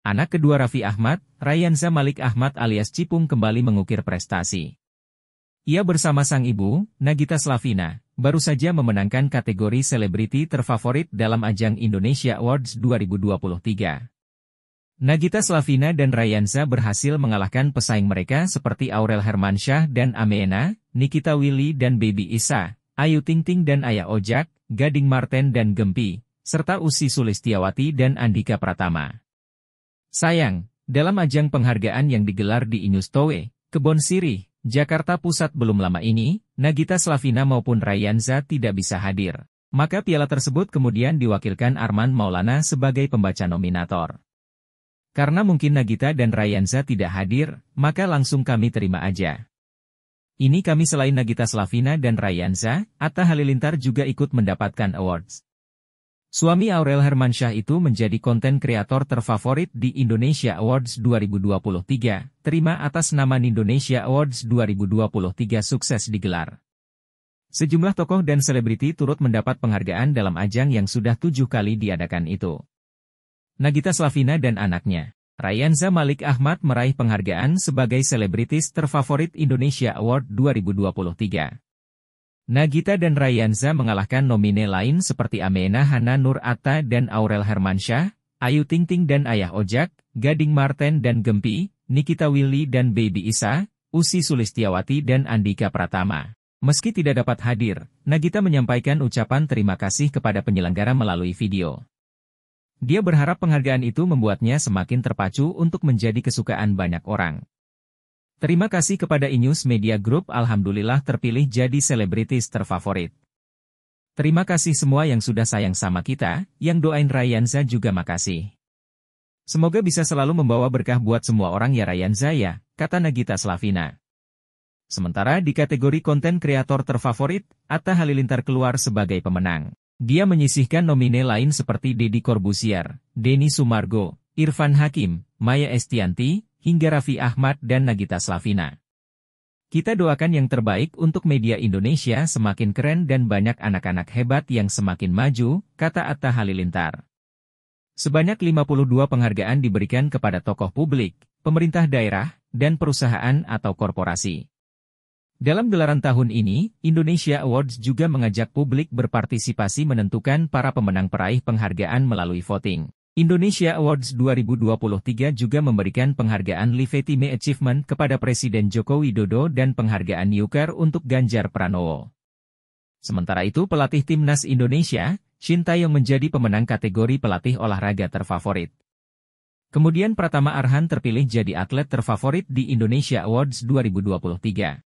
Anak kedua Raffi Ahmad, Rayanza Malik Ahmad alias Cipung kembali mengukir prestasi. Ia bersama sang ibu, Nagita Slavina, baru saja memenangkan kategori selebriti terfavorit dalam ajang Indonesia Awards 2023. Nagita Slavina dan Rayanza berhasil mengalahkan pesaing mereka seperti Aurel Hermansyah dan Ameena, Nikita Willy dan Baby Isa, Ayu Ting Ting dan Ayah Ojak, Gading Marten dan Gempi, serta Usi Sulistiawati dan Andika Pratama. Sayang, dalam ajang penghargaan yang digelar di Inustowe, Kebon Sirih, Jakarta Pusat belum lama ini, Nagita Slavina maupun Rayanza tidak bisa hadir. Maka piala tersebut kemudian diwakilkan Arman Maulana sebagai pembaca nominator. Karena mungkin Nagita dan Rayanza tidak hadir, maka langsung kami terima aja. Ini kami selain Nagita Slavina dan Rayanza, Atta Halilintar juga ikut mendapatkan awards. Suami Aurel Hermansyah itu menjadi konten kreator terfavorit di Indonesia Awards 2023. Terima atas nama Indonesia Awards 2023 sukses digelar. Sejumlah tokoh dan selebriti turut mendapat penghargaan dalam ajang yang sudah tujuh kali diadakan itu. Nagita Slavina dan anaknya, Rayanza Malik Ahmad meraih penghargaan sebagai selebritis terfavorit Indonesia Award 2023. Nagita dan Rayanza mengalahkan nomine lain seperti Amena Hana Nur Atta dan Aurel Hermansyah, Ayu Ting Ting dan Ayah Ojak, Gading Marten dan Gempi, Nikita Willy dan Baby Isa, Usi Sulistiawati dan Andika Pratama. Meski tidak dapat hadir, Nagita menyampaikan ucapan terima kasih kepada penyelenggara melalui video. Dia berharap penghargaan itu membuatnya semakin terpacu untuk menjadi kesukaan banyak orang. Terima kasih kepada Inews Media Group Alhamdulillah terpilih jadi selebritis terfavorit. Terima kasih semua yang sudah sayang sama kita, yang doain Rayanza juga makasih. Semoga bisa selalu membawa berkah buat semua orang ya Rayanza ya, kata Nagita Slavina. Sementara di kategori konten kreator terfavorit, Atta Halilintar keluar sebagai pemenang. Dia menyisihkan nomine lain seperti Deddy Corbusier, Denny Sumargo, Irfan Hakim, Maya Estianti, hingga Raffi Ahmad dan Nagita Slavina. Kita doakan yang terbaik untuk media Indonesia semakin keren dan banyak anak-anak hebat yang semakin maju, kata Atta Halilintar. Sebanyak 52 penghargaan diberikan kepada tokoh publik, pemerintah daerah, dan perusahaan atau korporasi. Dalam gelaran tahun ini, Indonesia Awards juga mengajak publik berpartisipasi menentukan para pemenang peraih penghargaan melalui voting. Indonesia Awards 2023 juga memberikan penghargaan Livetime Achievement kepada Presiden Joko Widodo dan penghargaan Yuker untuk Ganjar Pranowo. Sementara itu pelatih Timnas Indonesia, Shin Taeyong menjadi pemenang kategori pelatih olahraga terfavorit. Kemudian Pratama Arhan terpilih jadi atlet terfavorit di Indonesia Awards 2023.